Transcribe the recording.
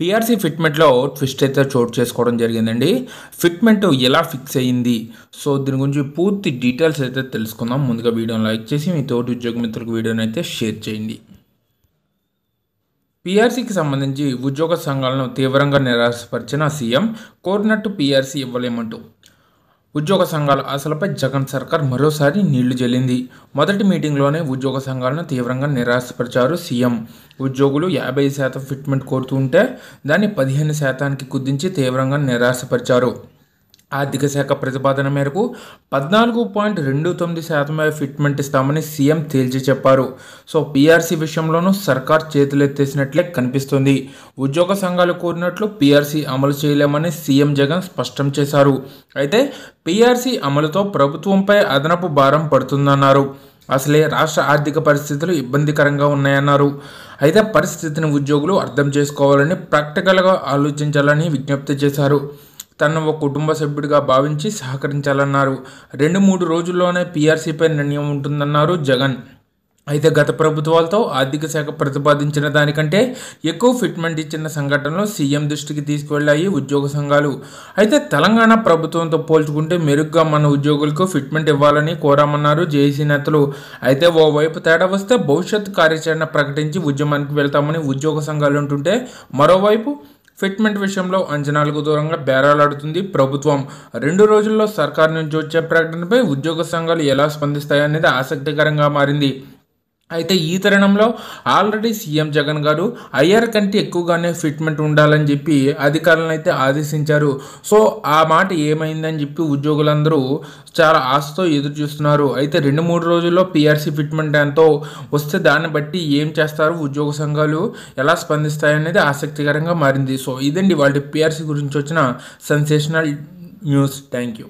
PRC ఫిట్మెంట్లో twist అయితే చోటు చేసుకోవడం జరిగిందండి ఫిట్మెంట్ ఎలా ఫిక్స్ అయ్యింది సో దీని గురించి పూర్తి డీటెయిల్స్ అయితే తెలుసుకుందాం ముందుగా వీడియోని లైక్ చేసి మీ తోటి ఉద్యోగ మిత్రులకు వీడియోని అయితే షేర్ చేయండి పిఆర్సీకి సంబంధించి ఉద్యోగ సంఘాలను తీవ్రంగా నిరాశపరిచిన సీఎం కోరినట్టు పిఆర్సీ ఇవ్వలేమంటూ ఉద్యోగ సంఘాల ఆశలపై జగన్ సర్కార్ మరోసారి నీళ్లు జల్లింది మొదటి మీటింగ్లోనే ఉద్యోగ సంఘాలను తీవ్రంగా నిరాశపరిచారు సీఎం ఉద్యోగులు యాభై శాతం ఫిట్మెంట్ కోరుతుంటే దాన్ని పదిహేను శాతానికి కుదించి తీవ్రంగా నిరాశపరిచారు ఆర్థిక శాఖ ప్రతిపాదన మేరకు పద్నాలుగు పాయింట్ రెండు తొమ్మిది శాతమే ఫిట్మెంట్ ఇస్తామని సీఎం తేల్చి చెప్పారు సో పీఆర్సీ విషయంలోనూ సర్కార్ చేతులెత్తేసినట్లే కనిపిస్తుంది ఉద్యోగ సంఘాలు కోరినట్లు పీఆర్సీ అమలు చేయలేమని సీఎం జగన్ స్పష్టం చేశారు అయితే పీఆర్సీ అమలుతో ప్రభుత్వంపై అదనపు భారం పడుతుందన్నారు అసలే రాష్ట్ర ఆర్థిక పరిస్థితులు ఇబ్బందికరంగా ఉన్నాయన్నారు అయితే పరిస్థితిని ఉద్యోగులు అర్థం చేసుకోవాలని ప్రాక్టికల్గా ఆలోచించాలని విజ్ఞప్తి చేశారు తనను ఒక కుటుంబ సభ్యుడిగా భావించి సహకరించాలన్నారు రెండు మూడు రోజుల్లోనే పీఆర్సీపై నిర్ణయం ఉంటుందన్నారు జగన్ అయితే గత ప్రభుత్వాలతో ఆర్థిక శాఖ ప్రతిపాదించిన దానికంటే ఎక్కువ ఫిట్మెంట్ ఇచ్చిన సంఘటనలు సీఎం దృష్టికి తీసుకువెళ్ళాయి ఉద్యోగ సంఘాలు అయితే తెలంగాణ ప్రభుత్వంతో పోల్చుకుంటే మెరుగ్గా మన ఉద్యోగులకు ఫిట్మెంట్ ఇవ్వాలని కోరామన్నారు జేఏసీ నేతలు అయితే ఓవైపు తేడా వస్తే భవిష్యత్ కార్యాచరణ ప్రకటించి ఉద్యమానికి వెళ్తామని ఉద్యోగ సంఘాలు అంటుంటే మరోవైపు ఫిట్మెంట్ విషయంలో అంచనాలకు దూరంగా బేరాలాడుతుంది ప్రభుత్వం రెండు రోజుల్లో సర్కార్ నుంచి వచ్చే ప్రకటనపై ఉద్యోగ సంఘాలు ఎలా స్పందిస్తాయనేది ఆసక్తికరంగా మారింది అయితే ఈ తరుణంలో ఆల్రెడీ సీఎం జగన్ గారు ఐఆర్ కంటే ఎక్కువగానే ఫిట్మెంట్ ఉండాలని చెప్పి అధికారులను అయితే ఆదేశించారు సో ఆ మాట ఏమైందని చెప్పి ఉద్యోగులందరూ చాలా ఆశతో ఎదురు చూస్తున్నారు అయితే రెండు మూడు రోజుల్లో పిఆర్సీ ఫిట్మెంట్ ఎంతో వస్తే దాన్ని బట్టి ఏం చేస్తారు ఉద్యోగ సంఘాలు ఎలా స్పందిస్తాయనేది ఆసక్తికరంగా మారింది సో ఇదండి వాళ్ళ పిఆర్సీ గురించి వచ్చిన సెన్సేషనల్ న్యూస్ థ్యాంక్ యూ